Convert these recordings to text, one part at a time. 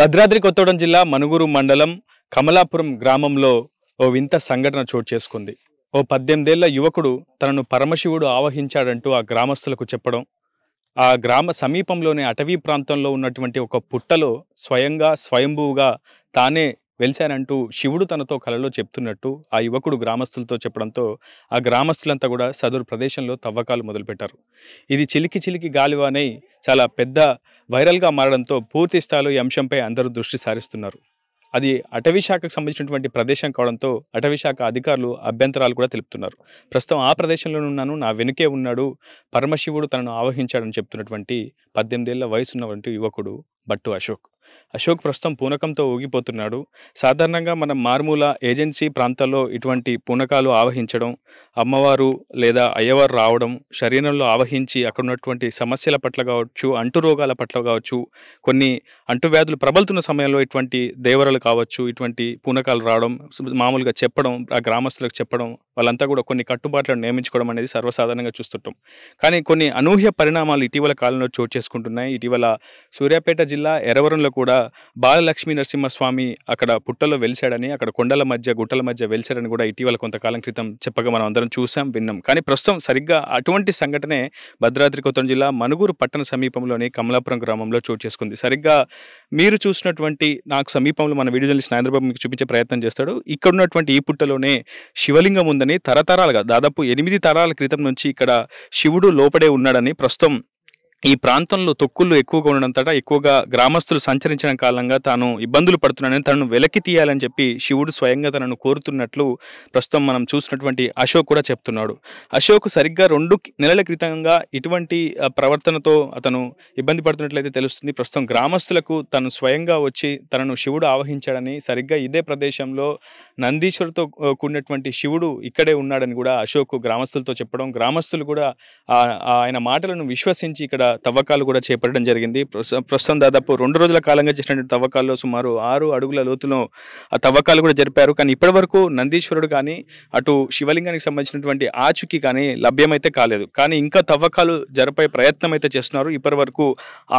భద్రాద్రి కొత్తగూడెం జిల్లా మనుగురు మండలం కమలాపురం గ్రామంలో ఓ వింత సంఘటన చోటు చేసుకుంది ఓ పద్దెనిమిదేళ్ల యువకుడు తనను పరమశివుడు ఆవహించాడంటూ ఆ గ్రామస్తులకు చెప్పడం ఆ గ్రామ సమీపంలోని అటవీ ప్రాంతంలో ఉన్నటువంటి ఒక పుట్టలో స్వయంగా స్వయంభూగా తానే వెలిశానంటూ శివుడు తనతో కలలో చెప్తున్నట్టు ఆ యువకుడు గ్రామస్తులతో చెప్పడంతో ఆ గ్రామస్తులంతా కూడా సదురు ప్రదేశంలో తవ్వకాలు మొదలుపెట్టారు ఇది చిలికి చిలికి గాలివానై చాలా పెద్ద వైరల్గా మారడంతో పూర్తి స్థాయిలో ఈ అంశంపై అందరూ దృష్టి సారిస్తున్నారు అది అటవీ శాఖకు సంబంధించినటువంటి ప్రదేశం కావడంతో అటవీ శాఖ అధికారులు అభ్యంతరాలు కూడా తెలుపుతున్నారు ప్రస్తుతం ఆ ప్రదేశంలోనున్నాను నా వెనుకే ఉన్నాడు పరమశివుడు తనను ఆవహించాడని చెప్తున్నటువంటి పద్దెనిమిదేళ్ల వయసున్నటువంటి యువకుడు భట్టు అశోక్ అశోక్ ప్రస్తుతం పూనకంతో ఊగిపోతున్నాడు సాధారణంగా మనం మార్మూల ఏజెన్సీ ప్రాంతాల్లో ఇటువంటి పూనకాలు ఆవహించడం అమ్మవారు లేదా అయ్యవారు రావడం శరీరంలో ఆవహించి అక్కడ ఉన్నటువంటి సమస్యల పట్ల కావచ్చు అంటు రోగాల పట్ల కావచ్చు కొన్ని అంటువ్యాధులు ప్రబలుతున్న సమయంలో ఇటువంటి దేవరలు కావచ్చు ఇటువంటి పూనకాలు రావడం మామూలుగా చెప్పడం ఆ గ్రామస్తులకు చెప్పడం వాళ్ళంతా కూడా కొన్ని కట్టుబాట్లను నియమించుకోవడం అనేది సర్వసాధారణంగా చూస్తుంటాం కానీ కొన్ని అనూహ్య పరిణామాలు ఇటీవల కాలంలో చోటు చేసుకుంటున్నాయి ఇటీవల సూర్యాపేట జిల్లా ఎరవరంలో కూడా బాలలక్ష్మీ నరసింహస్వామి అక్కడ పుట్టలో వెలిశాడని అక్కడ కొండల మధ్య గుట్టల మధ్య వెలిశాడని కూడా ఇటీవల కొంతకాలం క్రితం చెప్పగా మనం అందరం చూసాం విన్నాం కానీ ప్రస్తుతం సరిగ్గా అటువంటి సంఘటనే భద్రాద్రి కొత్త జిల్లా మనుగూరు పట్టణ సమీపంలోని కమలాపురం గ్రామంలో చోటు చేసుకుంది సరిగ్గా మీరు చూసినటువంటి నాకు సమీపంలో మన వీడియో జర్నలిస్ట్ నాయంద్రబాబు మీకు చూపించే ప్రయత్నం చేస్తాడు ఇక్కడ ఉన్నటువంటి ఈ పుట్టలోనే శివలింగం ఉందని తరతరాలుగా దాదాపు ఎనిమిది తరాల క్రితం నుంచి ఇక్కడ శివుడు లోపడే ఉన్నాడని ప్రస్తుతం ఈ ప్రాంతంలో తొక్కులు ఎక్కువగా ఉండడంతట ఎక్కువగా గ్రామస్తులు సంచరించిన కాలంగా తాను ఇబ్బందులు పడుతున్నానని తనను వెలకి తీయాలని చెప్పి శివుడు స్వయంగా తనను కోరుతున్నట్లు ప్రస్తుతం మనం చూసినటువంటి అశోక్ కూడా చెప్తున్నాడు అశోక్ సరిగ్గా రెండు నెలల క్రితంగా ఇటువంటి ప్రవర్తనతో అతను ఇబ్బంది పడుతున్నట్లయితే తెలుస్తుంది ప్రస్తుతం గ్రామస్తులకు తను స్వయంగా వచ్చి తనను శివుడు ఆవహించాడని సరిగ్గా ఇదే ప్రదేశంలో నందీశ్వరుతో కూడినటువంటి శివుడు ఇక్కడే ఉన్నాడని కూడా అశోక్ గ్రామస్తులతో చెప్పడం గ్రామస్తులు కూడా ఆయన మాటలను విశ్వసించి ఇక్కడ తవ్వకాలు కూడా చేపట్టడం జరిగింది ప్రస్తుతం దాదాపు రెండు రోజుల కాలంగా చేసినటువంటి తవ్వకాల్లో సుమారు ఆరు అడుగుల లోతులో ఆ తవ్వకాలు కూడా జరిపారు కానీ ఇప్పటి వరకు నందీశ్వరుడు కానీ అటు శివలింగానికి సంబంధించినటువంటి ఆచుకి కానీ లభ్యమైతే కాలేదు కానీ ఇంకా తవ్వకాలు జరిపే ప్రయత్నం అయితే చేస్తున్నారు ఇప్పటి వరకు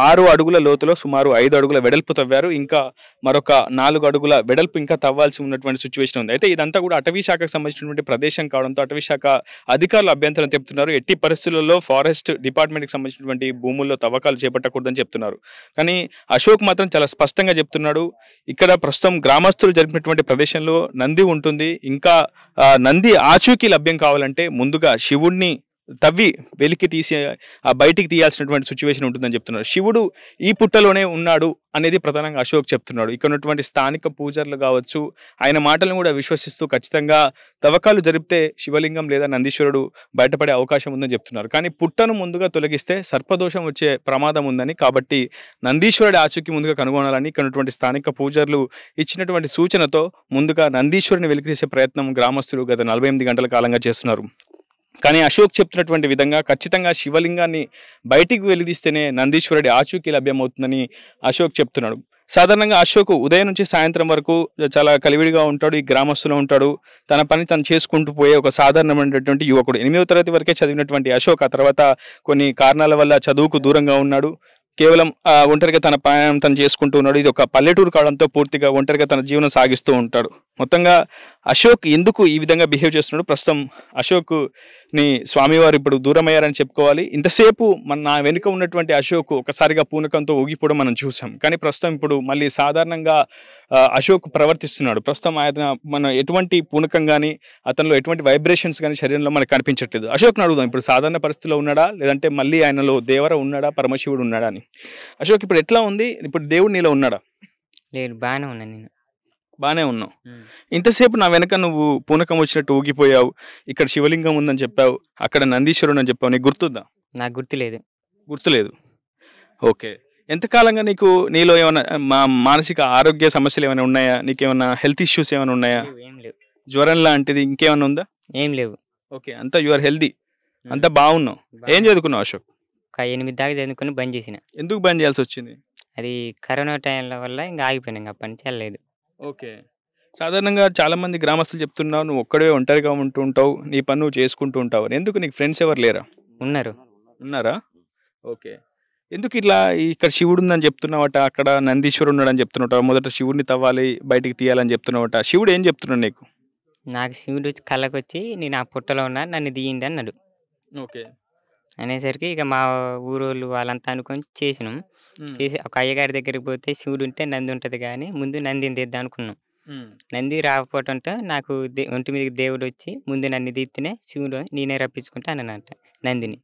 ఆరు అడుగుల లోతులో సుమారు ఐదు అడుగుల వెడల్పు తవ్వారు ఇంకా మరొక నాలుగు అడుగుల వెడల్పు ఇంకా తవ్వాల్సి ఉన్నటువంటి సిచ్యువేషన్ ఉంది అయితే ఇదంతా కూడా అటవీ శాఖకు సంబంధించినటువంటి ప్రదేశం కావడంతో అటవీ శాఖ అధికారులు అభ్యంతరం తెప్పుతున్నారు ఎట్టి పరిస్థితుల్లో ఫారెస్ట్ డిపార్ట్మెంట్కి సంబంధించినటువంటి భూముల్లో తవ్వకాలు చేపట్టకూడదని చెప్తున్నారు కానీ అశోక్ మాత్రం చాలా స్పష్టంగా చెప్తున్నాడు ఇక్కడ ప్రస్తుతం గ్రామస్తులు జరిపినటువంటి ప్రదేశంలో నంది ఉంటుంది ఇంకా నంది ఆచూకీ లభ్యం కావాలంటే ముందుగా శివుణ్ణి తవ్వి వెలికి తీసి ఆ బయటికి తీయాల్సినటువంటి సిచ్యువేషన్ ఉంటుందని చెప్తున్నారు శివుడు ఈ పుట్టలోనే ఉన్నాడు అనేది ప్రధానంగా అశోక్ చెప్తున్నాడు ఇక్కడ ఉన్నటువంటి స్థానిక పూజారులు కావచ్చు ఆయన మాటలను కూడా విశ్వసిస్తూ ఖచ్చితంగా తవ్వకాలు జరిపితే శివలింగం లేదా నందీశ్వరుడు బయటపడే అవకాశం ఉందని చెప్తున్నారు కానీ పుట్టను ముందుగా తొలగిస్తే సర్పదోషం వచ్చే ప్రమాదం ఉందని కాబట్టి నందీశ్వరుడి ఆచూకీ ముందుగా కనుగొనాలని ఇక్కడ ఉన్నటువంటి స్థానిక పూజలు ఇచ్చినటువంటి సూచనతో ముందుగా నందీశ్వరుని తీసే ప్రయత్నం గ్రామస్తులు గత నలభై ఎనిమిది గంటల కాలంగా చేస్తున్నారు కానీ అశోక్ చెప్తున్నటువంటి విధంగా ఖచ్చితంగా శివలింగాన్ని బయటికి వెలిదిస్తేనే నందీశ్వరుడి ఆచూకీ లభ్యమవుతుందని అశోక్ చెప్తున్నాడు సాధారణంగా అశోక్ ఉదయం నుంచి సాయంత్రం వరకు చాలా కలివిడిగా ఉంటాడు ఈ గ్రామస్తులో ఉంటాడు తన పని తను చేసుకుంటూ పోయే ఒక సాధారణమైనటువంటి యువకుడు ఎనిమిదవ తరగతి వరకే చదివినటువంటి అశోక్ ఆ తర్వాత కొన్ని కారణాల వల్ల చదువుకు దూరంగా ఉన్నాడు కేవలం ఒంటరిగా తన ప్రయాణం తను చేసుకుంటూ ఉన్నాడు ఇది ఒక పల్లెటూరు కావడంతో పూర్తిగా ఒంటరిగా తన జీవనం సాగిస్తూ ఉంటాడు మొత్తంగా అశోక్ ఎందుకు ఈ విధంగా బిహేవ్ చేస్తున్నాడు ప్రస్తుతం అశోక్ ని స్వామివారు ఇప్పుడు దూరమయ్యారని చెప్పుకోవాలి ఇంతసేపు మన నా వెనుక ఉన్నటువంటి అశోక్ ఒకసారిగా పూనకంతో ఊగిపోవడం మనం చూసాం కానీ ప్రస్తుతం ఇప్పుడు మళ్ళీ సాధారణంగా అశోక్ ప్రవర్తిస్తున్నాడు ప్రస్తుతం ఆయన మన ఎటువంటి పూనకం కానీ అతనిలో ఎటువంటి వైబ్రేషన్స్ కానీ శరీరంలో మనకు కనిపించట్లేదు అశోక్ అడుగుదాం ఇప్పుడు సాధారణ పరిస్థితిలో ఉన్నాడా లేదంటే మళ్ళీ ఆయనలో దేవర ఉన్నాడా పరమశివుడు ఉన్నాడా అని అశోక్ ఇప్పుడు ఎట్లా ఉంది ఇప్పుడు దేవుడు నీలో ఉన్నాడా లేదు బాగానే ఉన్నాను నేను బాగానే ఉన్నావు ఇంతసేపు నా వెనక నువ్వు పూనకం వచ్చినట్టు ఊగిపోయావు ఇక్కడ శివలింగం ఉందని చెప్పావు అక్కడ నందీశ్వరుడు అని చెప్పావు నీకు గుర్తుందా నాకు గుర్తులేదు గుర్తులేదు ఓకే ఎంతకాలంగా నీకు నీలో ఏమైనా మా మానసిక ఆరోగ్య సమస్యలు ఏమైనా ఉన్నాయా నీకేమైనా హెల్త్ ఇష్యూస్ ఏమైనా ఉన్నాయా ఏం లేవు జ్వరం లాంటిది ఇంకేమైనా ఉందా ఏం లేవు ఓకే అంతా యువర్ హెల్దీ అంతా బాగున్నావు ఏం చదువుకున్నావు అశోక్ ఒక ఎనిమిది దాకా చదువుకుని బంద్ చేసిన ఎందుకు బంద్ చేయాల్సి వచ్చింది అది కరోనా టైంల వల్ల ఇంకా ఆగిపోయినా ఇంకా అప్పటి నుంచి వెళ్ళలేదు ఓకే సాధారణంగా చాలా మంది గ్రామస్తులు చెప్తున్నావు నువ్వు ఒక్కడే ఒంటరిగా ఉంటూ ఉంటావు నీ పని నువ్వు చేసుకుంటూ ఉంటావు ఎందుకు నీకు ఫ్రెండ్స్ ఎవరు లేరా ఉన్నారు ఉన్నారా ఓకే ఎందుకు ఇట్లా ఇక్కడ శివుడు ఉందని చెప్తున్నావట అక్కడ నందీశ్వరుడు ఉన్నాడని చెప్తున్నావు మొదట శివుడిని తవ్వాలి బయటికి తీయాలని చెప్తున్నావట శివుడు ఏం చెప్తున్నాడు నీకు నాకు శివుడు కళ్ళకు వచ్చి నేను ఆ పుట్టలో ఉన్నా నన్ను దిగింది అన్నాడు ఓకే అనేసరికి ఇక మా ఊరోళ్ళు వాళ్ళంతా అనుకొని చేసినాం చేసి ఒక అయ్యగారి దగ్గరికి పోతే శివుడు ఉంటే నంది ఉంటుంది కానీ ముందు నందిని తీద్దాం అనుకున్నాం. నంది రాకపోవటంతో నాకు దే ఒంటి మీదకి దేవుడు వచ్చి ముందు నన్ను తీత్తేనే శివుడు నేనే రప్పించుకుంటా అన్నానంట నందిని.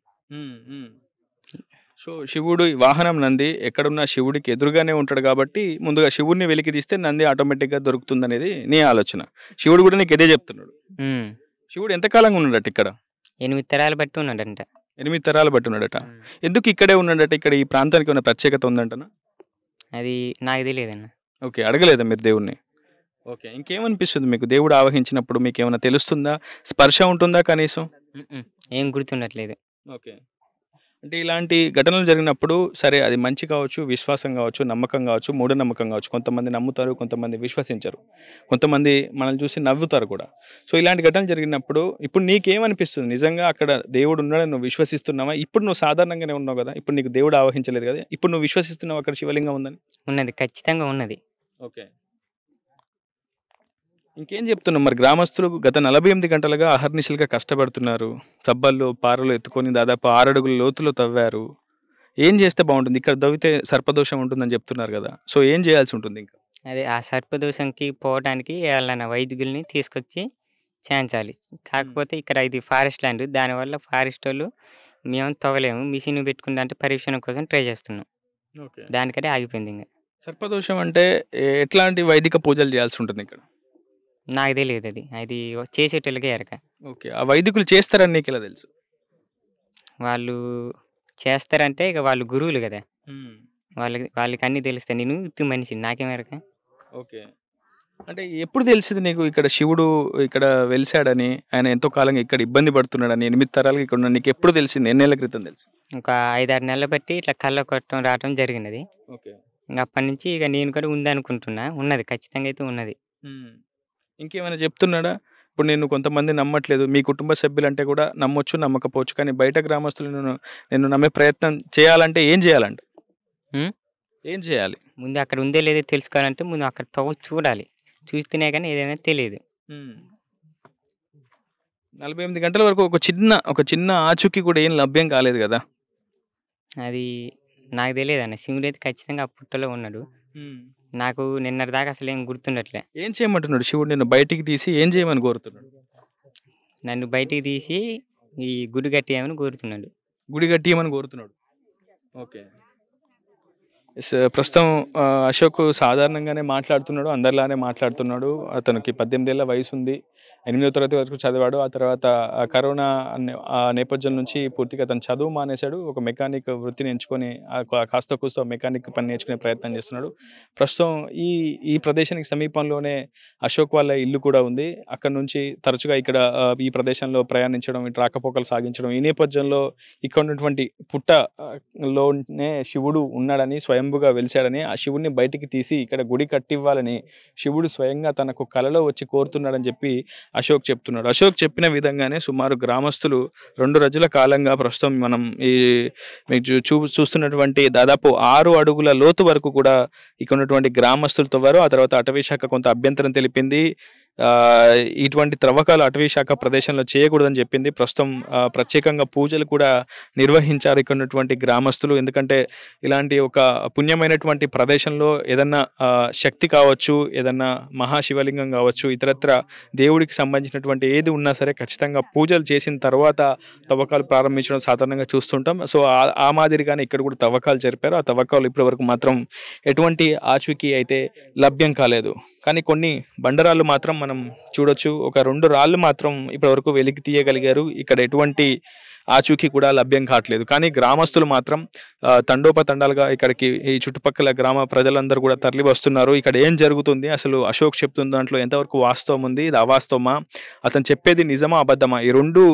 సో, శివుడు వాహనం నంది. ఎక్కడున్న శివుడికి ఎదురుగానే ఉంటాడు కాబట్టి ముందుగా శివుడిని వెలికి తీస్తే నంది ఆటోమేటిక్‌గా దొరుకుతుందనేది నీ ఆలోచన. శివుడు కూడా నీకు ఇదే చెప్తున్నాడు శివుడు ఎంతకాలంగా ఉన్నాడట ఇక్కడ? ఎనిమిది తరాలు బట్టి ఉన్నాడంట. ఎనిమిది తరాలు బట్టి ఉన్నాడట ఎందుకు ఇక్కడే ఉన్నాడట ఇక్కడ ఈ ప్రాంతానికి ఉన్న ప్రత్యేకత ఉందంటనా అది నాకు తెలియదన్న ఓకే అడగలేదా మీరు దేవుణ్ణి ఓకే ఇంకేమనిపిస్తుంది మీకు దేవుడు ఆవహించినప్పుడు మీకు ఏమైనా తెలుస్తుందా స్పర్శ ఉంటుందా కనీసం ఏం గుర్తుండట్లేదు ఓకే అంటే ఇలాంటి ఘటనలు జరిగినప్పుడు సరే అది మంచి కావచ్చు విశ్వాసం కావచ్చు నమ్మకం కావచ్చు మూఢనమ్మకం కావచ్చు కొంతమంది నమ్ముతారు కొంతమంది విశ్వసించరు కొంతమంది మనల్ని చూసి నవ్వుతారు కూడా సో ఇలాంటి ఘటనలు జరిగినప్పుడు ఇప్పుడు నీకేమనిపిస్తుంది నిజంగా అక్కడ దేవుడు ఉన్నాడని నువ్వు విశ్వసిస్తున్నావా ఇప్పుడు నువ్వు సాధారణంగానే ఉన్నావు కదా ఇప్పుడు నీకు దేవుడు ఆవహించలేదు కదా ఇప్పుడు నువ్వు విశ్వసిస్తున్నావు అక్కడ శివలింగం ఉందని ఉన్నది ఖచ్చితంగా ఉన్నది ఓకే ఇంకేం చెప్తున్నాం మరి గ్రామస్తులు గత నలభై ఎనిమిది గంటలుగా అహర్నిశలుగా కష్టపడుతున్నారు తబ్బల్లో పారలు ఎత్తుకొని దాదాపు ఆరడుగులు లోతులో తవ్వారు ఏం చేస్తే బాగుంటుంది ఇక్కడ తవ్వితే సర్పదోషం ఉంటుందని చెప్తున్నారు కదా సో ఏం చేయాల్సి ఉంటుంది ఇంకా అదే ఆ సర్పదోషంకి పోవడానికి ఏళ్ళైనా వైద్యుల్ని తీసుకొచ్చి చేయించాలి కాకపోతే ఇక్కడ ఇది ఫారెస్ట్ ల్యాండ్ దానివల్ల ఫారెస్ట్ వాళ్ళు మేము తవ్వలేము మిషన్ పెట్టుకుంటే అంటే పరీక్షణ కోసం ట్రై చేస్తున్నాం దానికదే ఆగిపోయింది ఇంకా సర్పదోషం అంటే ఎట్లాంటి వైదిక పూజలు చేయాల్సి ఉంటుంది ఇక్కడ నాకు తెలియదు అది అది చేసేటోళ్ళకే ఎరక ఓకే ఆ వైదికులు చేస్తారని నీకు ఇలా తెలుసు వాళ్ళు చేస్తారంటే ఇక వాళ్ళు గురువులు కదా వాళ్ళకి వాళ్ళకి అన్నీ తెలుస్తాయి నేను ఉత్తి మనిషి నాకేమెరక ఓకే అంటే ఎప్పుడు తెలిసింది నీకు ఇక్కడ శివుడు ఇక్కడ వెలిసాడని ఆయన ఎంతో కాలంగా ఇక్కడ ఇబ్బంది పడుతున్నాడని ఎనిమిది తరాలకి ఇక్కడ నీకు ఎప్పుడు తెలిసింది ఎన్ని నెలల క్రితం తెలుసు ఒక ఐదారు నెలలు బట్టి ఇట్లా కళ్ళ కొట్టడం రావడం జరిగినది ఓకే ఇంకా అప్పటి నుంచి ఇక నేను కూడా అనుకుంటున్నా ఉన్నది ఖచ్చితంగా అయితే ఉన్నది ఇంకేమైనా చెప్తున్నాడా ఇప్పుడు నేను కొంతమంది నమ్మట్లేదు మీ కుటుంబ సభ్యులంటే కూడా నమ్మొచ్చు నమ్మకపోవచ్చు కానీ బయట గ్రామస్తులు నేను నేను నమ్మే ప్రయత్నం చేయాలంటే ఏం చేయాలంట ఏం చేయాలి ముందు అక్కడ ఉందే లేదో తెలుసుకోవాలంటే ముందు అక్కడ తవ్వ చూడాలి చూస్తేనే కానీ ఏదైనా తెలియదు నలభై ఎనిమిది గంటల వరకు ఒక చిన్న ఒక చిన్న ఆచూకీ కూడా ఏం లభ్యం కాలేదు కదా అది నాకు తెలియదు అన్న శివుడు అయితే ఖచ్చితంగా ఆ పుట్టలో ఉన్నాడు నాకు నిన్నటి దాకా అసలు ఏం గుర్తుండట్లే ఏం చేయమంటున్నాడు శివుడు నిన్ను బయటికి తీసి ఏం చేయమని కోరుతున్నాడు నన్ను బయటికి తీసి ఈ గుడి కట్టేయమని కోరుతున్నాడు గుడి కట్టేయమని కోరుతున్నాడు ఓకే Uh, ప్రస్తుతం uh, అశోక్ సాధారణంగానే మాట్లాడుతున్నాడు అందరిలానే మాట్లాడుతున్నాడు అతనికి ఏళ్ళ వయసు ఉంది ఎనిమిదో తరగతి వరకు చదివాడు ఆ తర్వాత కరోనా నేపథ్యం నుంచి పూర్తిగా అతను చదువు మానేశాడు ఒక మెకానిక్ వృత్తిని ఎంచుకొని కాస్త కూస్తో మెకానిక్ పని నేర్చుకునే ప్రయత్నం చేస్తున్నాడు ప్రస్తుతం ఈ ఈ ప్రదేశానికి సమీపంలోనే అశోక్ వాళ్ళ ఇల్లు కూడా ఉంది అక్కడ నుంచి తరచుగా ఇక్కడ ఈ ప్రదేశంలో ప్రయాణించడం ఇటు రాకపోకలు సాగించడం ఈ నేపథ్యంలో ఇక్కడ ఉన్నటువంటి పుట్టలోనే శివుడు ఉన్నాడని స్వయం స్వయంభుగా వెలిశాడని ఆ శివుణ్ణి బయటికి తీసి ఇక్కడ గుడి కట్టివ్వాలని శివుడు స్వయంగా తనకు కలలో వచ్చి కోరుతున్నాడని చెప్పి అశోక్ చెప్తున్నాడు అశోక్ చెప్పిన విధంగానే సుమారు గ్రామస్తులు రెండు రోజుల కాలంగా ప్రస్తుతం మనం ఈ మీకు చూ చూస్తున్నటువంటి దాదాపు ఆరు అడుగుల లోతు వరకు కూడా ఇక్కడ ఉన్నటువంటి గ్రామస్తులతో వారు ఆ తర్వాత అటవీ శాఖ కొంత అభ్యంతరం తెలిపింది ఇటువంటి త్రవ్వకాలు అటవీ శాఖ ప్రదేశంలో చేయకూడదని చెప్పింది ప్రస్తుతం ప్రత్యేకంగా పూజలు కూడా నిర్వహించారు ఇక్కడ ఉన్నటువంటి గ్రామస్తులు ఎందుకంటే ఇలాంటి ఒక పుణ్యమైనటువంటి ప్రదేశంలో ఏదన్నా శక్తి కావచ్చు ఏదన్నా మహాశివలింగం కావచ్చు ఇతరత్ర దేవుడికి సంబంధించినటువంటి ఏది ఉన్నా సరే ఖచ్చితంగా పూజలు చేసిన తర్వాత తవ్వకాలు ప్రారంభించడం సాధారణంగా చూస్తుంటాం సో ఆ మాదిరిగానే ఇక్కడ కూడా తవ్వకాలు జరిపారు ఆ తవ్వకాలు ఇప్పటి వరకు మాత్రం ఎటువంటి ఆచూకీ అయితే లభ్యం కాలేదు కానీ కొన్ని బండరాళ్ళు మాత్రం మనం చూడొచ్చు ఒక రెండు రాళ్ళు మాత్రం ఇప్పటివరకు వెలికి తీయగలిగారు ఇక్కడ ఎటువంటి ఆచూకీ కూడా లభ్యం కావట్లేదు కానీ గ్రామస్తులు మాత్రం తండోపతండాలుగా ఇక్కడికి ఈ చుట్టుపక్కల గ్రామ ప్రజలందరూ కూడా తరలి వస్తున్నారు ఇక్కడ ఏం జరుగుతుంది అసలు అశోక్ చెప్తున్న దాంట్లో ఎంతవరకు వాస్తవం ఉంది ఇది అవాస్తవమా అతను చెప్పేది నిజమా అబద్ధమా ఈ రెండు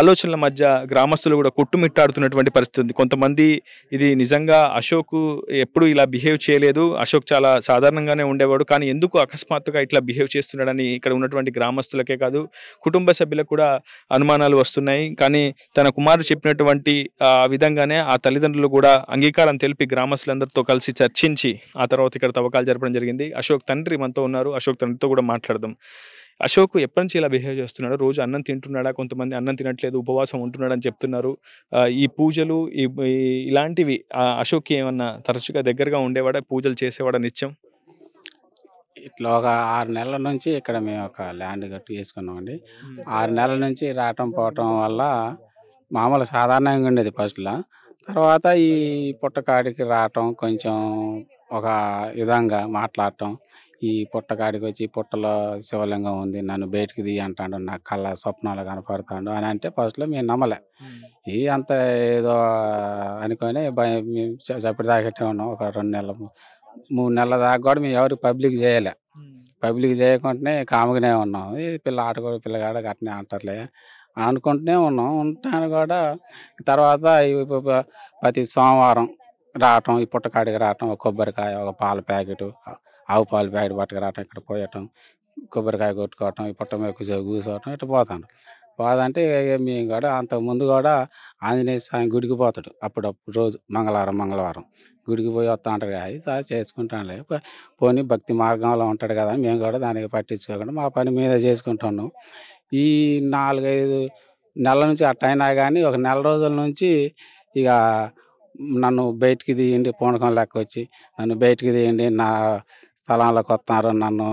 ఆలోచనల మధ్య గ్రామస్తులు కూడా కొట్టుమిట్టాడుతున్నటువంటి పరిస్థితి ఉంది కొంతమంది ఇది నిజంగా అశోక్ ఎప్పుడు ఇలా బిహేవ్ చేయలేదు అశోక్ చాలా సాధారణంగానే ఉండేవాడు కానీ ఎందుకు అకస్మాత్తుగా ఇట్లా బిహేవ్ చేస్తున్నాడని ఇక్కడ ఉన్నటువంటి గ్రామస్తులకే కాదు కుటుంబ సభ్యులకు కూడా అనుమానాలు వస్తున్నాయి కానీ తన కుమారుడు చెప్పినటువంటి ఆ విధంగానే ఆ తల్లిదండ్రులు కూడా అంగీకారం తెలిపి గ్రామస్తులందరితో కలిసి చర్చించి ఆ తర్వాత ఇక్కడ తవ్వకాలు జరపడం జరిగింది అశోక్ తండ్రి మనతో ఉన్నారు అశోక్ తండ్రితో కూడా మాట్లాడదాం అశోక్ ఎప్పటి నుంచి ఇలా బిహేవ్ చేస్తున్నాడు రోజు అన్నం తింటున్నాడా కొంతమంది అన్నం తినట్లేదు ఉపవాసం ఉంటున్నాడని చెప్తున్నారు ఈ పూజలు ఇలాంటివి అశోక్కి ఏమన్నా తరచుగా దగ్గరగా ఉండేవాడా పూజలు చేసేవాడా నిత్యం ఇట్లా ఒక ఆరు నెలల నుంచి ఇక్కడ మేము ఒక ల్యాండ్ వేసుకున్నాం అండి ఆరు నెలల నుంచి రావటం పోవటం వల్ల మామూలు సాధారణంగా ఉండేది ఫస్ట్లో తర్వాత ఈ పుట్టకాడికి రావటం కొంచెం ఒక విధంగా మాట్లాడటం ఈ పుట్ట కాడికి వచ్చి పుట్టలో శివలింగం ఉంది నన్ను బయటికి దిగి అంటాడు నా కళ్ళ స్వప్నాలు కనపడతాడు అని అంటే ఫస్ట్లో మేము నమ్మలే ఈ అంత ఏదో అనుకొని చప్పటి చప్పుడు ఉన్నాం ఒక రెండు నెలల మూడు నెలల దాకా కూడా మేము ఎవరు పబ్లిక్ చేయలే పబ్లిక్ చేయకుండానే కాముగానే ఉన్నాం ఈ పిల్ల ఆటగాడు పిల్లగాడు అట్నే అంటారులే అనుకుంటూనే ఉన్నాం ఉంటాను కూడా తర్వాత ప్రతి సోమవారం రావటం ఈ పుట్టకాడికి రావటం ఒక కొబ్బరికాయ ఒక పాల ప్యాకెట్ ఆవు పాలు ప్యాకెట్ పట్టుకురావటం ఇక్కడ పోయటం కొబ్బరికాయ కొట్టుకోవటం ఈ పొట్ట మీద కూర్చో కూర్చోవటం ఇట్లా పోతాడు పోదంటే మేము కూడా అంతకుముందు ముందు కూడా ఆంజనేయ స్వామి గుడికి పోతాడు అప్పుడప్పుడు రోజు మంగళవారం మంగళవారం గుడికి పోయి వస్తూ ఉంటాడు కదా అది చేసుకుంటానులే పోనీ భక్తి మార్గంలో ఉంటాడు కదా మేము కూడా దానికి పట్టించుకోకుండా మా పని మీద చేసుకుంటున్నాం ఈ నాలుగైదు నెలల నుంచి అట్టయినా కానీ ఒక నెల రోజుల నుంచి ఇక నన్ను బయటికి తీయండి పూనకం లెక్క వచ్చి నన్ను బయటికి తీయండి నా స్థలంలోకి వస్తున్నారు నన్ను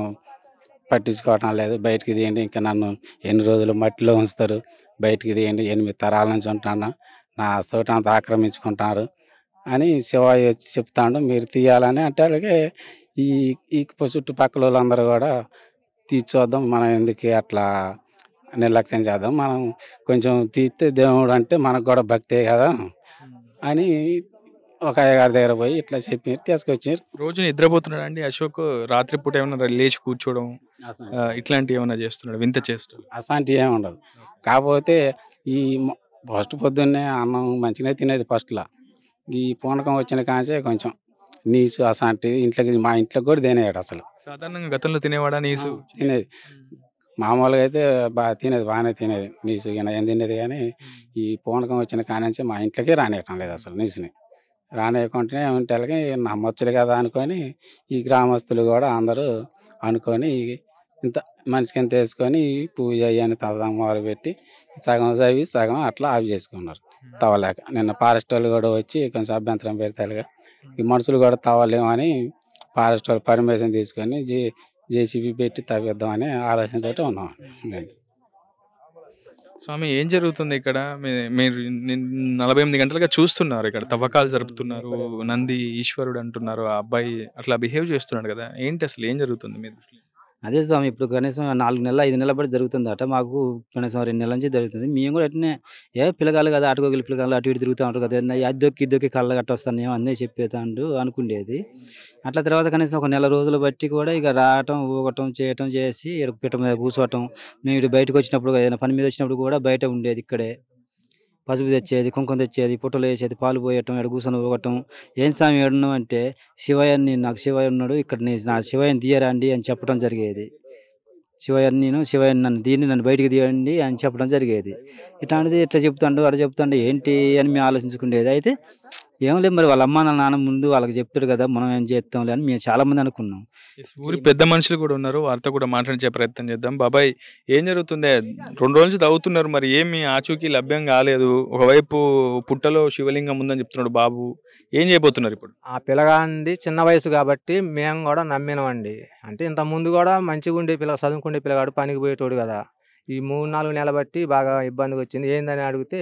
పట్టించుకోవటం లేదు బయటికి తీయండి ఇంకా నన్ను ఎన్ని రోజులు మట్టిలో ఉంచుతారు బయటికి తీయండి ఎనిమిది తరాల నుంచి ఉంటాను నా చోటంతా ఆక్రమించుకుంటారు అని శివాయి వచ్చి చెప్తాడు మీరు తీయాలని అంటే అలాగే ఈ ఈ చుట్టుపక్కల వాళ్ళందరూ కూడా తీర్చోద్దాం మనం ఎందుకు అట్లా నిర్లక్ష్యం చేద్దాం మనం కొంచెం తీస్తే దేవుడు అంటే మనకు కూడా భక్తే కదా అని ఒక అయ్యగారి దగ్గర పోయి ఇట్లా చెప్పి తీసుకొచ్చి రోజు నిద్రపోతున్నాడు అండి అశోక్ రాత్రిపూట ఏమైనా లేచి కూర్చోవడం ఇట్లాంటివి ఏమైనా చేస్తున్నాడు వింత చేస్తాడు అసాంటివి ఏమి ఉండదు కాకపోతే ఈ ఫస్ట్ పొద్దున్నే అన్నం మంచిగా తినేది ఫస్ట్లా ఈ పూనకం వచ్చిన కాంచే కొంచెం నీసు అసాంటి ఇంట్లోకి మా ఇంట్లోకి కూడా తినేవాడు అసలు సాధారణంగా గతంలో తినేవాడా నీసు తినేది మామూలుగా అయితే బాగా తినేది బాగానే తినేది నీసు ఏం తినేది కానీ ఈ పూనకం వచ్చిన కానించి మా ఇంట్లోకి రానియటం లేదు అసలు నీసుని రానియకుంటేనే ఉంటే నమ్మొచ్చులు కదా అనుకొని ఈ గ్రామస్తులు కూడా అందరూ అనుకొని ఇంత మనిషికి ఇంత వేసుకొని పూజ అయ్యని తదం పెట్టి సగం చవి సగం అట్లా ఆఫ్ చేసుకున్నారు తవ్వలేక నిన్న ఫారెస్ట్ వాళ్ళు కూడా వచ్చి కొంచెం అభ్యంతరం పెడతారుగా ఈ మనుషులు కూడా తవ్వలేమని ఫారెస్ట్ వాళ్ళు పర్మిషన్ తీసుకొని జే జేసీబీ పెట్టి తవ్విద్దామని ఆలోచనతో ఉన్నాం స్వామి ఏం జరుగుతుంది ఇక్కడ మీరు నలభై ఎనిమిది గంటలుగా చూస్తున్నారు ఇక్కడ తవ్వకాలు జరుపుతున్నారు నంది ఈశ్వరుడు అంటున్నారు ఆ అబ్బాయి అట్లా బిహేవ్ చేస్తున్నాడు కదా ఏంటి అసలు ఏం జరుగుతుంది మీ దృష్టిలో అదే స్వామి ఇప్పుడు కనీసం నాలుగు నెలలు ఐదు నెలల పాటు జరుగుతుందట మాకు కనీసం రెండు నెలల నుంచి జరుగుతుంది మేము కూడా అట్నే ఏ పిల్లగాలు కదా ఆటకోగల పిల్లగాలు అటు ఇటు తిరుగుతూ ఉంటారు కదా అది దొక్కి ఇద్దొక్కి కళ్ళ గట్ట వస్తానేమో అన్నీ చెప్పేతాండు అనుకుండేది అట్లా తర్వాత కనీసం ఒక నెల రోజులు బట్టి కూడా ఇక రావటం ఊగటం చేయటం చేసి ఇక్కడ పిట్ట మీద కూర్చోవటం మేము ఇటు బయటకు వచ్చినప్పుడు ఏదైనా పని మీద వచ్చినప్పుడు కూడా బయట ఉండేది ఇక్కడే పసుపు తెచ్చేది కుంకుమ తెచ్చేది పుట్టలు వేసేది పాలు పోయటం ఎక్కడ కూర్చొని పోగటం ఏం స్వామి ఎడను అంటే శివయ్యని నాకు శివయ్య ఉన్నాడు ఇక్కడ నా శివయ్యని తీయరండి అని చెప్పడం జరిగేది శివయ్యని నేను శివయ్యని నన్ను దీన్ని నన్ను బయటికి తీయండి అని చెప్పడం జరిగేది ఇట్లాంటిది ఇట్లా చెప్తాడు అట్లా చెప్తాడు ఏంటి అని మేము ఆలోచించుకునేది అయితే ఏం లేదు మరి వాళ్ళ అమ్మ నాన్న ముందు వాళ్ళకి చెప్తారు కదా మనం ఏం చేస్తాంలే అని మేము చాలా మంది అనుకున్నాం ఊరి పెద్ద మనుషులు కూడా ఉన్నారు వారితో కూడా మాట్లాడించే ప్రయత్నం చేద్దాం బాబాయ్ ఏం జరుగుతుంది రెండు రోజులు తవ్వుతున్నారు మరి ఏమి ఆచూకీ లభ్యం కాలేదు ఒకవైపు పుట్టలో శివలింగం ఉందని చెప్తున్నాడు బాబు ఏం చేయబోతున్నారు ఇప్పుడు ఆ పిల్లగాంది చిన్న వయసు కాబట్టి మేము కూడా నమ్మినామండి అంటే ఇంత ముందు కూడా మంచిగా ఉండే పిల్ల చదువుకుండే పిల్లగాడు పనికి పోయేటోడు కదా ఈ మూడు నాలుగు నెలలు బట్టి బాగా ఇబ్బందికి వచ్చింది ఏందని అడిగితే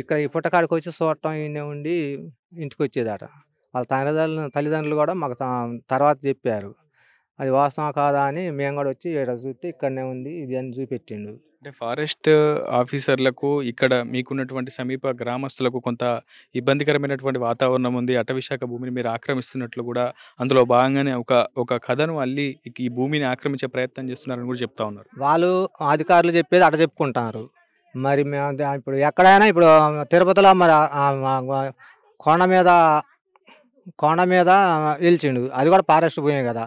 ఇక్కడ ఈ పుట్టకాడికి వచ్చి చూడటం ఈయన ఉండి ఇంటికి వచ్చేదట వాళ్ళ తల్లిదండ్రులు తల్లిదండ్రులు కూడా మాకు తర్వాత చెప్పారు అది వాస్తవం కాదా అని మేము కూడా వచ్చి ఇక్కడ చూస్తే ఇక్కడనే ఉంది ఇది అని చూపెట్టిండు అంటే ఫారెస్ట్ ఆఫీసర్లకు ఇక్కడ మీకున్నటువంటి సమీప గ్రామస్తులకు కొంత ఇబ్బందికరమైనటువంటి వాతావరణం ఉంది అటవీశాఖ భూమిని మీరు ఆక్రమిస్తున్నట్లు కూడా అందులో భాగంగానే ఒక ఒక కథను అల్లి ఈ భూమిని ఆక్రమించే ప్రయత్నం చేస్తున్నారని కూడా చెప్తా ఉన్నారు వాళ్ళు అధికారులు చెప్పేది అట చెప్పుకుంటారు మరి మేము ఇప్పుడు ఎక్కడైనా ఇప్పుడు తిరుపతిలో మరి కొండ మీద కొండ మీద నిలిచిండు అది కూడా ఫారెస్ట్ భూమే కదా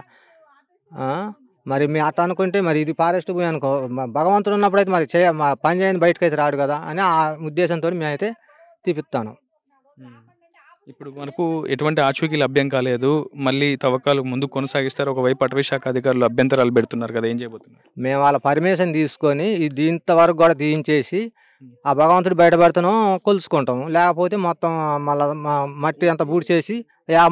మరి మీ అట్ట అనుకుంటే మరి ఇది ఫారెస్ట్ భూమి అనుకో భగవంతుడు ఉన్నప్పుడైతే మరి చేయ పని చేయని బయటకు అయితే రాడు కదా అని ఆ ఉద్దేశంతో మేమైతే తిప్పిస్తాను ఇప్పుడు మనకు ఎటువంటి ఆచూకీ లభ్యం కాలేదు మళ్ళీ తవ్వకాలు ముందు కొనసాగిస్తారు ఒకవైపు అటవీ శాఖ అధికారులు అభ్యంతరాలు పెడుతున్నారు కదా ఏం చేయబోతున్నారు మేము వాళ్ళ పర్మిషన్ తీసుకొని దీంత వరకు కూడా తీయించేసి ఆ భగవంతుడు బయటపడుతున్నాం కొలుసుకుంటాం లేకపోతే మొత్తం మళ్ళీ మట్టి అంతా బూడి చేసి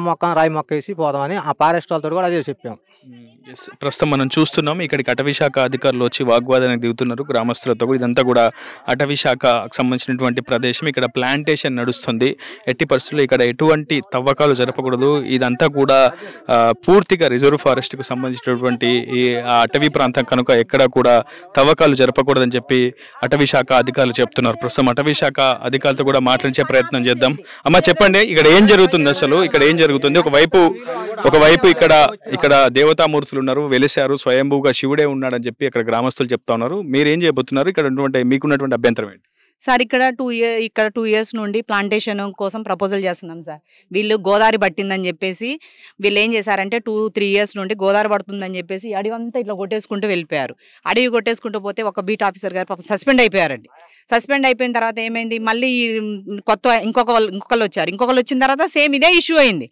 మొక్క రాయి మొక్క వేసి పోదామని ఆ ఫారెస్ట్ వాళ్ళతో కూడా అదే చెప్పాం ప్రస్తుతం మనం చూస్తున్నాం ఇక్కడికి అటవీశాఖ అధికారులు వచ్చి వాగ్వాదానికి దిగుతున్నారు గ్రామస్తులతో ఇదంతా కూడా అటవీశాఖకు సంబంధించినటువంటి ప్రదేశం ఇక్కడ ప్లాంటేషన్ నడుస్తుంది ఎట్టి పరిస్థితుల్లో ఇక్కడ ఎటువంటి తవ్వకాలు జరపకూడదు ఇదంతా కూడా పూర్తిగా రిజర్వ్ ఫారెస్ట్కు సంబంధించినటువంటి ఈ అటవీ ప్రాంతం కనుక ఎక్కడ కూడా తవ్వకాలు జరపకూడదని చెప్పి అటవీశాఖ అధికారులు చెప్తున్నారు ప్రస్తుతం అటవీశాఖ అధికారులతో కూడా మాట్లాడించే ప్రయత్నం చేద్దాం అమ్మ చెప్పండి ఇక్కడ ఏం జరుగుతుంది అసలు ఇక్కడ ఏం జరుగుతుంది ఒకవైపు ఒకవైపు ఇక్కడ ఇక్కడ దేవ దేవతామూర్తులు ఉన్నారు వెలిశారు స్వయంభూగా శివుడే ఉన్నాడని చెప్పి అక్కడ గ్రామస్తులు చెప్తా ఉన్నారు మీరు ఏం చెబుతున్నారు ఇక్కడ ఉన్నటువంటి మీకున్నటువంటి అభ్యంతరం ఏంటి సార్ ఇక్కడ టూ ఇయర్ ఇక్కడ టూ ఇయర్స్ నుండి ప్లాంటేషన్ కోసం ప్రపోజల్ చేస్తున్నాం సార్ వీళ్ళు గోదావరి పట్టిందని చెప్పేసి వీళ్ళు ఏం చేశారంటే టూ త్రీ ఇయర్స్ నుండి గోదావరి పడుతుందని చెప్పేసి అడవి అంతా ఇట్లా కొట్టేసుకుంటూ వెళ్ళిపోయారు అడవి కొట్టేసుకుంటూ పోతే ఒక బీట్ ఆఫీసర్ గారు సస్పెండ్ అయిపోయారండి సస్పెండ్ అయిపోయిన తర్వాత ఏమైంది మళ్ళీ కొత్త ఇంకొక ఇంకొకరు వచ్చారు ఇంకొకరు వచ్చిన తర్వాత సేమ్ ఇదే ఇష్యూ అయింది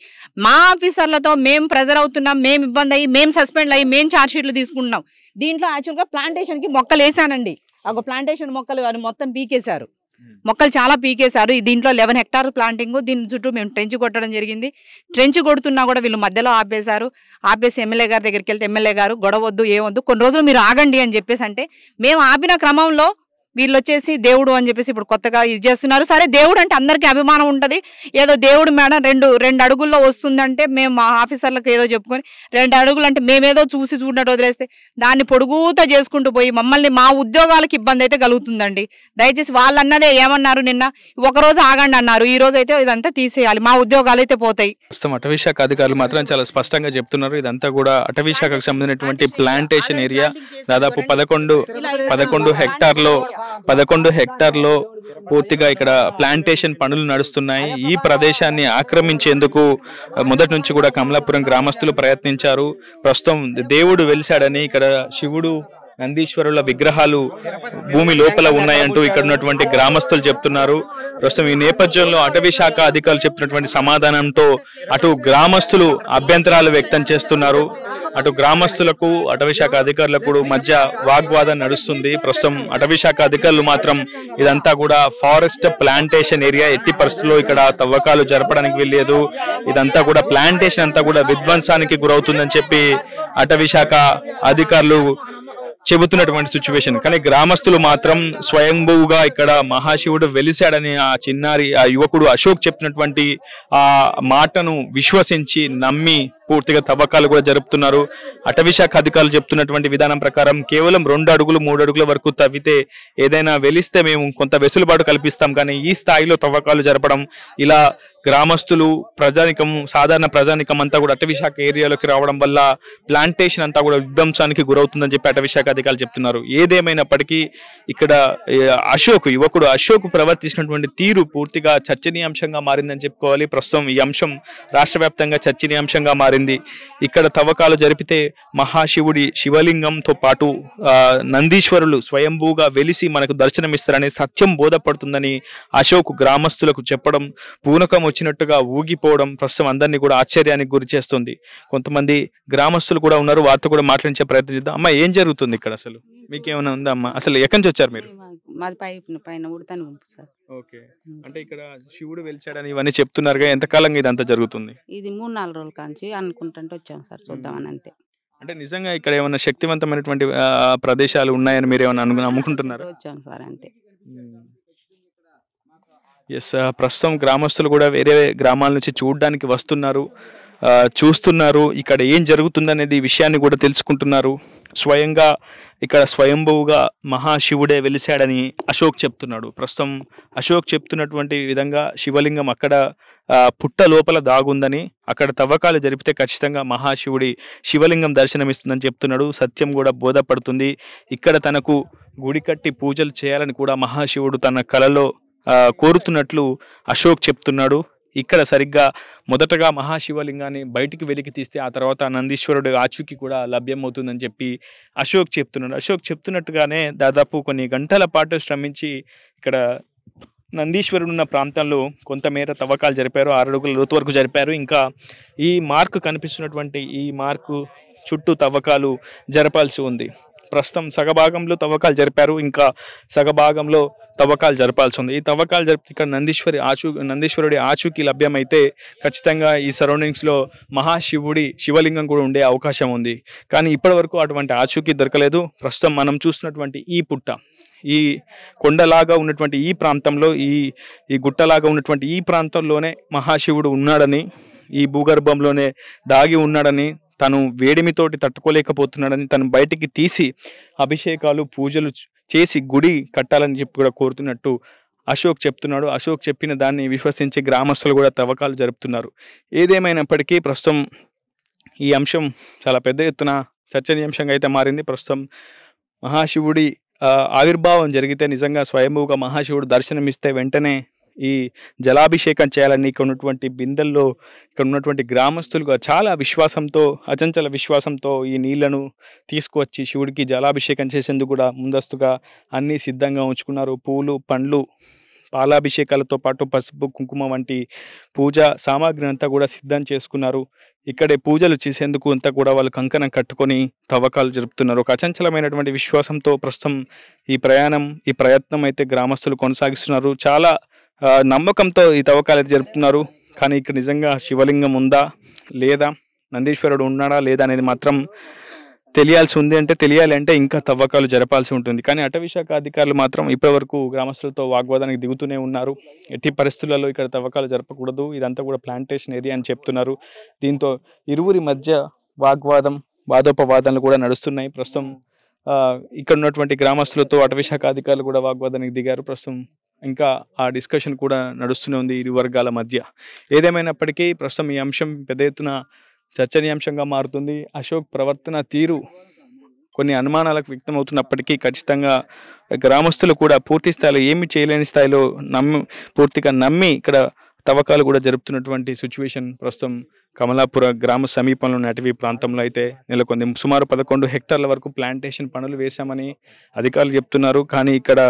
మా ఆఫీసర్లతో మేము ప్రెజర్ అవుతున్నాం మేము ఇబ్బంది అయ్యి మేము సస్పెండ్ అయ్యి మేము ఛార్జ్ షీట్లు తీసుకుంటున్నాం దీంట్లో యాక్చువల్గా ప్లాంటేషన్కి మొక్కలు వేసానండి ఒక ప్లాంటేషన్ మొక్కలు అని మొత్తం పీకేశారు మొక్కలు చాలా పీకేశారు దీంట్లో లెవెన్ హెక్టార్ ప్లాంటింగ్ దీని చుట్టూ మేము ట్రెంచ్ కొట్టడం జరిగింది ట్రెంచ్ కొడుతున్నా కూడా వీళ్ళు మధ్యలో ఆపేశారు ఆపేసి ఎమ్మెల్యే గారి దగ్గరికి వెళ్తే ఎమ్మెల్యే గారు గొడవద్దు ఏమొద్దు కొన్ని రోజులు మీరు ఆగండి అని చెప్పేసి అంటే మేము ఆపిన క్రమంలో వీళ్ళు వచ్చేసి దేవుడు అని చెప్పేసి ఇప్పుడు కొత్తగా ఇది చేస్తున్నారు సరే దేవుడు అంటే అందరికీ అభిమానం ఉంటుంది ఏదో దేవుడు మేడం రెండు రెండు అడుగుల్లో వస్తుందంటే మేము మా ఆఫీసర్లకు ఏదో చెప్పుకొని రెండు అడుగులు అంటే మేమేదో చూసి చూడటం వదిలేస్తే దాన్ని పొడుగుత చేసుకుంటూ పోయి మమ్మల్ని మా ఉద్యోగాలకు ఇబ్బంది అయితే కలుగుతుందండి దయచేసి వాళ్ళు అన్నదే ఏమన్నారు నిన్న ఒకరోజు ఆగండి అన్నారు ఈ రోజు అయితే ఇదంతా తీసేయాలి మా ఉద్యోగాలు అయితే పోతాయి ప్రస్తుతం అటవీశాఖ అధికారులు మాత్రం చాలా స్పష్టంగా చెప్తున్నారు ఇదంతా కూడా అటవీశాఖకు సంబంధించినటువంటి ప్లాంటేషన్ ఏరియా దాదాపు పదకొండు పదకొండు హెక్టార్లో పదకొండు హెక్టార్లో పూర్తిగా ఇక్కడ ప్లాంటేషన్ పనులు నడుస్తున్నాయి ఈ ప్రదేశాన్ని ఆక్రమించేందుకు మొదటి నుంచి కూడా కమలాపురం గ్రామస్తులు ప్రయత్నించారు ప్రస్తుతం దేవుడు వెలిశాడని ఇక్కడ శివుడు నందీశ్వరుల విగ్రహాలు భూమి లోపల ఉన్నాయంటూ ఇక్కడ ఉన్నటువంటి గ్రామస్తులు చెప్తున్నారు ప్రస్తుతం ఈ నేపథ్యంలో అటవీ శాఖ అధికారులు చెప్తున్నటువంటి సమాధానంతో అటు గ్రామస్తులు అభ్యంతరాలు వ్యక్తం చేస్తున్నారు అటు గ్రామస్తులకు అటవీ శాఖ అధికారులకు మధ్య వాగ్వాదం నడుస్తుంది ప్రస్తుతం అటవీ శాఖ అధికారులు మాత్రం ఇదంతా కూడా ఫారెస్ట్ ప్లాంటేషన్ ఏరియా ఎట్టి పరిస్థితుల్లో ఇక్కడ తవ్వకాలు జరపడానికి వెళ్ళలేదు ఇదంతా కూడా ప్లాంటేషన్ అంతా కూడా విధ్వంసానికి గురవుతుందని చెప్పి అటవీ శాఖ అధికారులు చెబుతున్నటువంటి సిచ్యువేషన్ కానీ గ్రామస్తులు మాత్రం స్వయంభూగా ఇక్కడ మహాశివుడు వెలిశాడని ఆ చిన్నారి ఆ యువకుడు అశోక్ చెప్పినటువంటి ఆ మాటను విశ్వసించి నమ్మి పూర్తిగా తవ్వకాలు కూడా జరుపుతున్నారు అటవీశాఖ అధికారులు చెప్తున్నటువంటి విధానం ప్రకారం కేవలం రెండు అడుగులు మూడు అడుగుల వరకు తవ్వితే ఏదైనా వెలిస్తే మేము కొంత వెసులుబాటు కల్పిస్తాం కానీ ఈ స్థాయిలో తవ్వకాలు జరపడం ఇలా గ్రామస్తులు ప్రజానికం సాధారణ ప్రజానికం అంతా కూడా అటవీశాఖ ఏరియాలోకి రావడం వల్ల ప్లాంటేషన్ అంతా కూడా విధ్వంసానికి గురవుతుందని చెప్పి అటవీశాఖ అధికారులు చెప్తున్నారు ఏదేమైనప్పటికీ ఇక్కడ అశోక్ యువకుడు అశోక్ ప్రవర్తించినటువంటి తీరు పూర్తిగా చర్చనీయాంశంగా మారిందని చెప్పుకోవాలి ప్రస్తుతం ఈ అంశం రాష్ట్ర వ్యాప్తంగా చర్చనీయాంశంగా మారింది జరిగింది ఇక్కడ తవ్వకాలు జరిపితే మహాశివుడి శివలింగంతో పాటు నందీశ్వరులు స్వయంభూగా వెలిసి మనకు దర్శనమిస్తారనే సత్యం బోధపడుతుందని అశోక్ గ్రామస్తులకు చెప్పడం పూనకం వచ్చినట్టుగా ఊగిపోవడం ప్రస్తుతం అందరినీ కూడా ఆశ్చర్యానికి గురి చేస్తుంది కొంతమంది గ్రామస్తులు కూడా ఉన్నారు వారితో కూడా మాట్లాడించే ప్రయత్నం చేద్దాం అమ్మ ఏం జరుగుతుంది ఇక్కడ అసలు మీకేమైనా ఉందా అమ్మ అసలు ఎక్కడి నుంచి వచ్చారు మీరు మాది పై పైన ఉడతాను సార్ ఓకే అంటే ఇక్కడ శివుడు వెలిచాడని ఇవన్నీ చెప్తున్నారు ఎంతకాలంగా ఇదంతా జరుగుతుంది ఇది మూడు నాలుగు రోజుల కాంచి అనుకుంటుంటే వచ్చాం సార్ చూద్దామని అంతే అంటే నిజంగా ఇక్కడ ఏమైనా శక్తివంతమైనటువంటి ప్రదేశాలు ఉన్నాయని మీరు ఏమైనా అనుకుని అమ్ముకుంటున్నారు వచ్చాం సార్ అంతే ఎస్ ప్రస్తుతం గ్రామస్తులు కూడా వేరే గ్రామాల నుంచి చూడడానికి వస్తున్నారు చూస్తున్నారు ఇక్కడ ఏం జరుగుతుందనేది ఈ విషయాన్ని కూడా తెలుసుకుంటున్నారు స్వయంగా ఇక్కడ స్వయంభువుగా మహాశివుడే వెలిశాడని అశోక్ చెప్తున్నాడు ప్రస్తుతం అశోక్ చెప్తున్నటువంటి విధంగా శివలింగం అక్కడ పుట్ట లోపల దాగుందని అక్కడ తవ్వకాలు జరిపితే ఖచ్చితంగా మహాశివుడి శివలింగం దర్శనమిస్తుందని చెప్తున్నాడు సత్యం కూడా బోధపడుతుంది ఇక్కడ తనకు గుడి కట్టి పూజలు చేయాలని కూడా మహాశివుడు తన కలలో కోరుతున్నట్లు అశోక్ చెప్తున్నాడు ఇక్కడ సరిగ్గా మొదటగా మహాశివలింగాన్ని బయటికి వెలికి తీస్తే ఆ తర్వాత నందీశ్వరుడు ఆచూకి కూడా లభ్యమవుతుందని చెప్పి అశోక్ చెప్తున్నాడు అశోక్ చెప్తున్నట్టుగానే దాదాపు కొన్ని గంటల పాటు శ్రమించి ఇక్కడ నందీశ్వరుడు ఉన్న ప్రాంతంలో కొంతమేర తవ్వకాలు జరిపారు ఆరు అడుగుల లోతు వరకు జరిపారు ఇంకా ఈ మార్కు కనిపిస్తున్నటువంటి ఈ మార్కు చుట్టూ తవ్వకాలు జరపాల్సి ఉంది ప్రస్తుతం సగభాగంలో తవ్వకాలు జరిపారు ఇంకా సగభాగంలో తవ్వకాలు జరపాల్సి ఉంది ఈ తవ్వకాలు జరిపితే ఇక్కడ నందీశ్వరి ఆచు నందీశ్వరుడి ఆచూకీ లభ్యమైతే ఖచ్చితంగా ఈ సరౌండింగ్స్లో మహాశివుడి శివలింగం కూడా ఉండే అవకాశం ఉంది కానీ ఇప్పటివరకు అటువంటి ఆచూకీ దొరకలేదు ప్రస్తుతం మనం చూసినటువంటి ఈ పుట్ట ఈ కొండలాగా ఉన్నటువంటి ఈ ప్రాంతంలో ఈ ఈ గుట్టలాగా ఉన్నటువంటి ఈ ప్రాంతంలోనే మహాశివుడు ఉన్నాడని ఈ భూగర్భంలోనే దాగి ఉన్నాడని తను వేడిమితోటి తట్టుకోలేకపోతున్నాడని తను బయటికి తీసి అభిషేకాలు పూజలు చేసి గుడి కట్టాలని చెప్పి కూడా కోరుతున్నట్టు అశోక్ చెప్తున్నాడు అశోక్ చెప్పిన దాన్ని విశ్వసించి గ్రామస్తులు కూడా తవ్వకాలు జరుపుతున్నారు ఏదేమైనప్పటికీ ప్రస్తుతం ఈ అంశం చాలా పెద్ద ఎత్తున చర్చనీయాంశంగా అయితే మారింది ప్రస్తుతం మహాశివుడి ఆవిర్భావం జరిగితే నిజంగా స్వయంభూగా మహాశివుడు దర్శనమిస్తే వెంటనే ఈ జలాభిషేకం చేయాలని ఇక్కడ ఉన్నటువంటి బిందెల్లో ఇక్కడ ఉన్నటువంటి గ్రామస్తులుగా చాలా విశ్వాసంతో అచంచల విశ్వాసంతో ఈ నీళ్లను తీసుకువచ్చి శివుడికి జలాభిషేకం చేసేందుకు కూడా ముందస్తుగా అన్నీ సిద్ధంగా ఉంచుకున్నారు పూలు పండ్లు పాలాభిషేకాలతో పాటు పసుపు కుంకుమ వంటి పూజా సామాగ్రి అంతా కూడా సిద్ధం చేసుకున్నారు ఇక్కడే పూజలు చేసేందుకు అంతా కూడా వాళ్ళు కంకణం కట్టుకొని తవ్వకాలు జరుపుతున్నారు ఒక అచంచలమైనటువంటి విశ్వాసంతో ప్రస్తుతం ఈ ప్రయాణం ఈ ప్రయత్నం అయితే గ్రామస్తులు కొనసాగిస్తున్నారు చాలా నమ్మకంతో ఈ తవ్వకాలు అయితే జరుపుతున్నారు కానీ ఇక్కడ నిజంగా శివలింగం ఉందా లేదా నందీశ్వరుడు ఉన్నాడా లేదా అనేది మాత్రం తెలియాల్సి ఉంది అంటే తెలియాలి అంటే ఇంకా తవ్వకాలు జరపాల్సి ఉంటుంది కానీ అటవీశాఖ అధికారులు మాత్రం ఇప్పటివరకు గ్రామస్తులతో వాగ్వాదానికి దిగుతూనే ఉన్నారు ఎట్టి పరిస్థితులలో ఇక్కడ తవ్వకాలు జరపకూడదు ఇదంతా కూడా ప్లాంటేషన్ ఏరియా అని చెప్తున్నారు దీంతో ఇరువురి మధ్య వాగ్వాదం వాదోపవాదాలు కూడా నడుస్తున్నాయి ప్రస్తుతం ఇక్కడ ఉన్నటువంటి గ్రామస్తులతో అటవీశాఖ అధికారులు కూడా వాగ్వాదానికి దిగారు ప్రస్తుతం ఇంకా ఆ డిస్కషన్ కూడా నడుస్తూనే ఉంది ఇరు వర్గాల మధ్య ఏదేమైనప్పటికీ ప్రస్తుతం ఈ అంశం పెద్ద ఎత్తున చర్చనీయాంశంగా మారుతుంది అశోక్ ప్రవర్తన తీరు కొన్ని అనుమానాలకు వ్యక్తమవుతున్నప్పటికీ ఖచ్చితంగా గ్రామస్తులు కూడా పూర్తి స్థాయిలో ఏమి చేయలేని స్థాయిలో నమ్మి పూర్తిగా నమ్మి ఇక్కడ తవ్వకాలు కూడా జరుపుతున్నటువంటి సిచ్యువేషన్ ప్రస్తుతం కమలాపుర గ్రామ సమీపంలోని అటవీ ప్రాంతంలో అయితే నెలకొంది సుమారు పదకొండు హెక్టార్ల వరకు ప్లాంటేషన్ పనులు వేశామని అధికారులు చెప్తున్నారు కానీ ఇక్కడ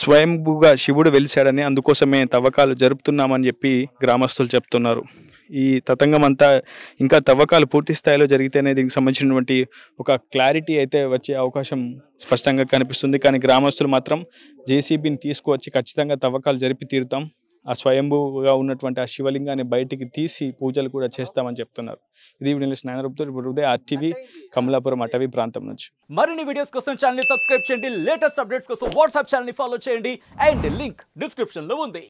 స్వయంభూగా శివుడు వెలిశాడని అందుకోసమే తవ్వకాలు జరుపుతున్నామని చెప్పి గ్రామస్తులు చెప్తున్నారు ఈ తతంగం అంతా ఇంకా తవ్వకాలు పూర్తి స్థాయిలో జరిగితేనే దీనికి సంబంధించినటువంటి ఒక క్లారిటీ అయితే వచ్చే అవకాశం స్పష్టంగా కనిపిస్తుంది కానీ గ్రామస్తులు మాత్రం జేసీబీని తీసుకువచ్చి ఖచ్చితంగా తవ్వకాలు జరిపి తీరుతాం ఆ స్వయంభూగా ఉన్నటువంటి ఆ శివలింగాన్ని బయటికి తీసి పూజలు కూడా చేస్తామని చెప్తున్నారు ఇది వీడియో స్నానరూపుతో ఇప్పుడు ఉదయం ఆర్టీవీ కమలాపురం అటవీ ప్రాంతం నుంచి మరిన్ని వీడియోస్ కోసం ఛానల్ సబ్స్క్రైబ్ చేయండి లేటెస్ట్ అప్డేట్స్ కోసం వాట్సాప్ ఛానల్ ఫాలో చేయండి అండ్ లింక్ డిస్క్రిప్షన్లో ఉంది